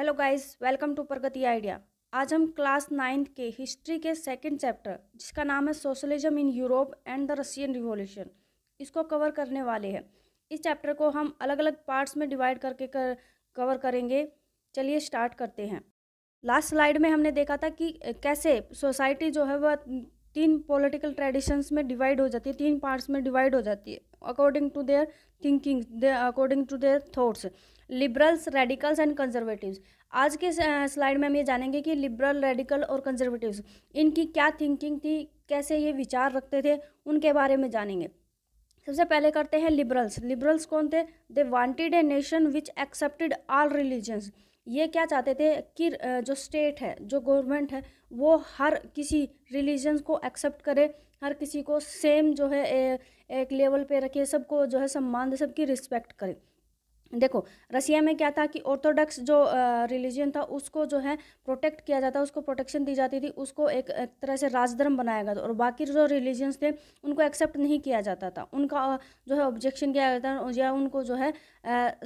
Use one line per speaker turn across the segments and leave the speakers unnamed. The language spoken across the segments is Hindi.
hello guys welcome to Pragati idea आज हम क्लास नाइन्थ के हिस्ट्री के सेकंड चैप्टर जिसका नाम है socialism in Europe and the Russian revolution इसको कवर करने वाले हैं इस चैप्टर को हम अलग अलग पार्ट्स में डिवाइड करके कर कवर करेंगे चलिए स्टार्ट करते हैं लास्ट स्लाइड में हमने देखा था कि कैसे सोसाइटी जो है वह तीन पोलिटिकल ट्रेडिशंस में डिवाइड हो जाती है तीन पार्ट्स में डिवाइड हो जाती है according to their thinking according to their thoughts liberals radicals and conservative आज के स्लाइड में हम ये जानेंगे कि लिबरल रेडिकल और कंजर्वेटिव इनकी क्या थिंकिंग थी कैसे ये विचार रखते थे उनके बारे में जानेंगे सबसे पहले करते हैं लिबरल्स लिबरल्स कौन थे they wanted a nation which accepted all religions ये क्या चाहते थे कि जो स्टेट है जो गवर्नमेंट है वो हर किसी रिलीजन्स को एक्सेप्ट करे हर किसी को सेम जो है ए, एक लेवल पे रखे सबको जो है सम्मान दे सबकी रिस्पेक्ट करे देखो रसिया में क्या था कि ऑर्थोडॉक्स जो रिलीजन था उसको जो है प्रोटेक्ट किया जाता उसको प्रोटेक्शन दी जाती थी उसको एक तरह से राजधर्म बनाया गया था और बाकी जो रिलीजन्स थे उनको एक्सेप्ट नहीं किया जाता था उनका जो है ऑब्जेक्शन किया जाता था या उनको जो है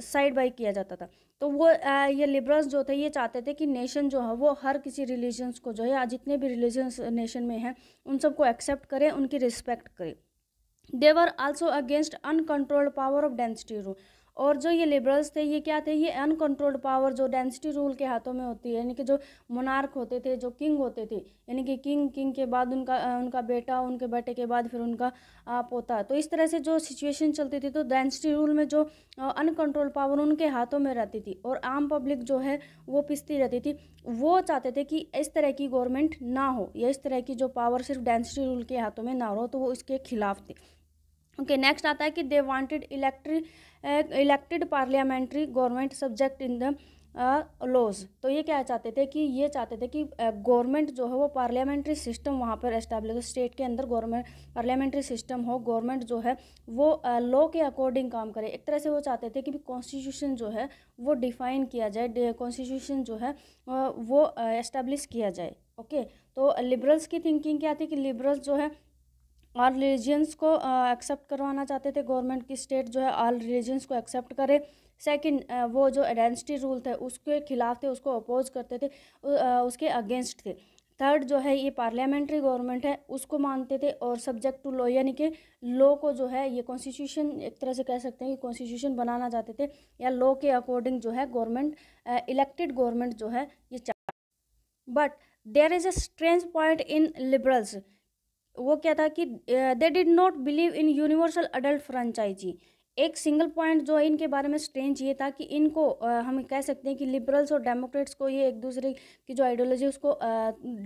साइड बाई किया जाता था तो वो आ, ये लिबरल्स जो थे ये चाहते थे कि नेशन जो है वो हर किसी रिलीजन्स को जो है जितने भी रिलीजन्स नेशन में हैं उन सबको एक्सेप्ट करें उनकी रिस्पेक्ट करें they were also against uncontrolled power of density rule और जो ये लिबरल्स थे ये क्या थे ये अनकंट्रोल्ड पावर जो डेंसिटी रूल के हाथों में होती है यानी कि जो मोनार्क होते थे जो किंग होते थे यानी कि किंग किंग के बाद उनका उनका बेटा उनके बेटे के बाद फिर उनका आप होता तो इस तरह से जो सिचुएशन चलती थी तो डेंसिटी रूल में जो अनकंट्रोल्ड पावर उनके हाथों में रहती थी और आम पब्लिक जो है वो पिसती रहती थी वो चाहते थे कि इस तरह की गवर्नमेंट ना हो या इस तरह की जो पावर सिर्फ डेंसिटी रूल के हाथों में ना हो तो वो इसके खिलाफ थे ओके नेक्स्ट आता है कि दे वांटेड इलेक्ट्री elected parliamentary government subject in the laws तो ये क्या चाहते थे कि ये चाहते थे कि गवर्नमेंट uh, जो है वो पार्लियामेंट्री सिस्टम वहाँ पर एस्टेब्लिश स्टेट के अंदर गवर्नमेंट पार्लियामेंट्री सिस्टम हो गवर्नमेंट जो है वो लॉ uh, के अकॉर्डिंग काम करे एक तरह से वो चाहते थे कि कॉन्स्टिट्यूशन जो है वो डिफाइन किया जाए कॉन्स्टिट्यूशन जो है uh, वो एस्टेब्लिश किया जाए ओके तो लिबरल्स की थिंकिंग क्या थी कि लिबरल्स जो है ऑल रिलीजन्स को एक्सेप्ट uh, करवाना चाहते थे गवर्नमेंट की स्टेट जो है ऑल रिलीजन्स को एक्सेप्ट करे सेकंड uh, वो जो आइडेंटिटी रूल थे उसके खिलाफ थे उसको अपोज करते थे uh, उसके अगेंस्ट थे थर्ड जो है ये पार्लियामेंट्री गवर्नमेंट है उसको मानते थे और सब्जेक्ट टू लॉ यानी कि लॉ को जो है ये कॉन्स्टिट्यूशन एक तरह से कह सकते हैं कि कॉन्स्टिट्यूशन बनाना चाहते थे या लॉ के अकॉर्डिंग जो है गवर्नमेंट इलेक्टेड गवर्नमेंट जो है ये but there is a strange point in liberals वो क्या था कि they did not believe in universal adult franchise एक सिंगल पॉइंट जो है इनके बारे में स्ट्रेंज ये था कि इनको आ, हम कह सकते हैं कि लिबरल्स और डेमोक्रेट्स को ये एक दूसरे की जो आइडियोलॉजी उसको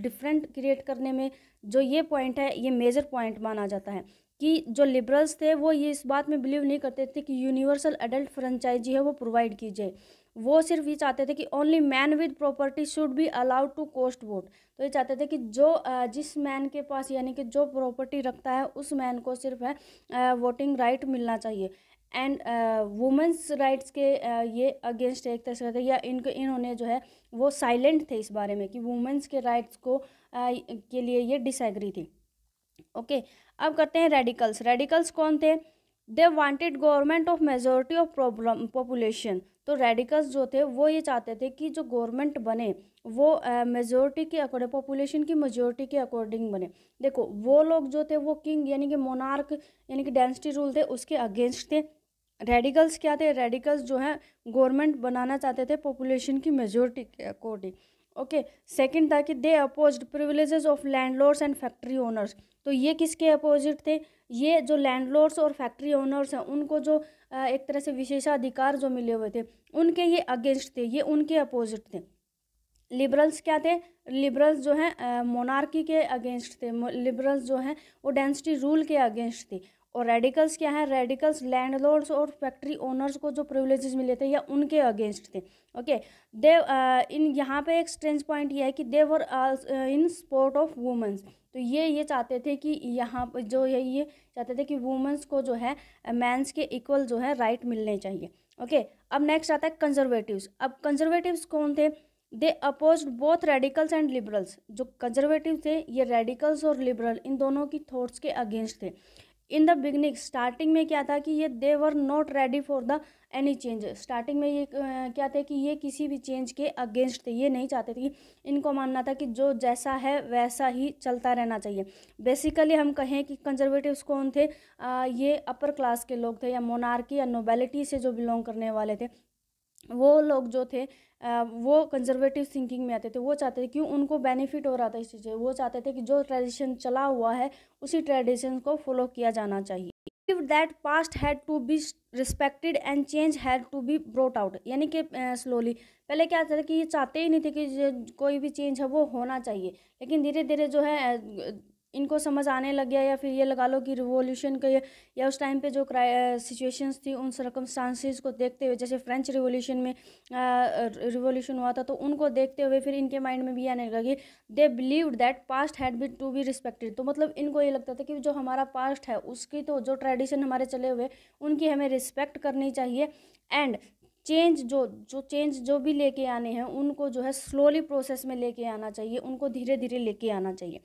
डिफरेंट क्रिएट करने में जो ये पॉइंट है ये मेजर पॉइंट माना जाता है कि जो लिबरल्स थे वो ये इस बात में बिलीव नहीं करते थे कि यूनिवर्सल एडल्ट फ्रेंचाइजी है वो प्रोवाइड की जाए वो सिर्फ ये चाहते थे कि only man with property should be allowed to cast vote तो ये चाहते थे कि जो जिस मैन के पास यानी कि जो प्रॉपर्टी रखता है उस मैन को सिर्फ है वोटिंग राइट मिलना चाहिए एंड वुमेंस राइट्स के uh, ये अगेंस्ट एक तरह से या इनके इन्होंने जो है वो साइलेंट थे इस बारे में कि वुमेंस के राइट्स को uh, के लिए ये डिसग्री थी ओके okay, अब करते हैं रेडिकल्स रेडिकल्स कौन थे they wanted government of majority of population तो रेडिकल्स जो थे वो ये चाहते थे कि जो गवर्नमेंट बने वो मेजोरिटी के अकॉर्डिंग पॉपुलेशन की मेजोरिटी के अकॉर्डिंग बने देखो वो लोग जो थे वो किंग यानी कि मोनार्क यानी कि डेंसिटी रूल थे उसके अगेंस्ट थे रेडिकल्स क्या थे रेडिकल्स जो हैं गवर्नमेंट बनाना चाहते थे पॉपुलेशन की मेजोरिटी के अकॉर्डिंग ओके सेकंड था कि they opposed privileges of landlords and factory owners तो ये किसके अपोजिट थे ये जो लैंडलॉर्ड्स और फैक्ट्री ओनर्स हैं उनको जो एक तरह से विशेषाधिकार जो मिले हुए थे उनके ये अगेंस्ट थे ये उनके अपोजिट थे लिबरल्स क्या थे लिबरल्स जो हैं मोनार्की के अगेंस्ट थे लिबरल्स जो हैं वो डेंसिटी रूल के अगेंस्ट थे और रेडिकल्स क्या है रेडिकल्स लैंडलॉर्ड्स और फैक्ट्री ओनर्स को जो प्रिवलेजेस मिले थे या उनके अगेंस्ट थे ओके दे uh, इन यहाँ पे एक स्ट्रेंज पॉइंट ये है कि they were in support of women's तो ये ये चाहते थे कि यहाँ पर जो ये ये चाहते थे कि वुमेंस को जो है मैंस के इक्वल जो है राइट मिलने चाहिए ओके अब नेक्स्ट आता है कंजर्वेटिव्स अब कंजर्वेटिव्स कौन थे they oppose both radicals and liberals जो कंजर्वेटिव थे ये रेडिकल्स और लिबरल इन दोनों की थॉट्स के अगेंस्ट थे इन द बिगनिंग स्टार्टिंग में क्या था कि ये they were not ready for the any change starting में ये क्या था कि ये किसी भी चेंज के अगेंस्ट थे ये नहीं चाहते थे कि इनको मानना था कि जो जैसा है वैसा ही चलता रहना चाहिए बेसिकली हम कहें कि कंजर्वेटिव्स कौन थे आ, ये अपर क्लास के लोग थे या मोनार्की या नोबेलिटी से जो बिलोंग करने वाले थे वो लोग जो थे वो कंजर्वेटिव थिंकिंग में आते थे वो चाहते थे क्यों उनको बेनिफिट हो रहा था इस चीज़ से वो चाहते थे कि जो ट्रेडिशन चला हुआ है उसी ट्रेडिशन को फॉलो किया जाना चाहिए if that past had to be respected and change had to be brought out यानी कि स्लोली पहले क्या था कि ये चाहते ही नहीं थे कि कोई भी चेंज है वो होना चाहिए लेकिन धीरे धीरे जो है इनको समझ आने लग गया या फिर ये लगा लो कि रिवॉल्यूशन के या उस टाइम पे जो सिचुएशंस थी उन सरकम को देखते हुए जैसे फ्रेंच रिवॉल्यूशन में रिवॉल्यूशन हुआ था तो उनको देखते हुए फिर इनके माइंड में भी आने लगा कि they believe that past had be to be respected तो मतलब इनको ये लगता था कि जो हमारा पास्ट है उसकी तो जो ट्रेडिशन हमारे चले हुए उनकी हमें रिस्पेक्ट करनी चाहिए एंड चेंज जो जो चेंज जो भी लेके आने हैं उनको जो है स्लोली प्रोसेस में लेके आना चाहिए उनको धीरे धीरे लेके आना चाहिए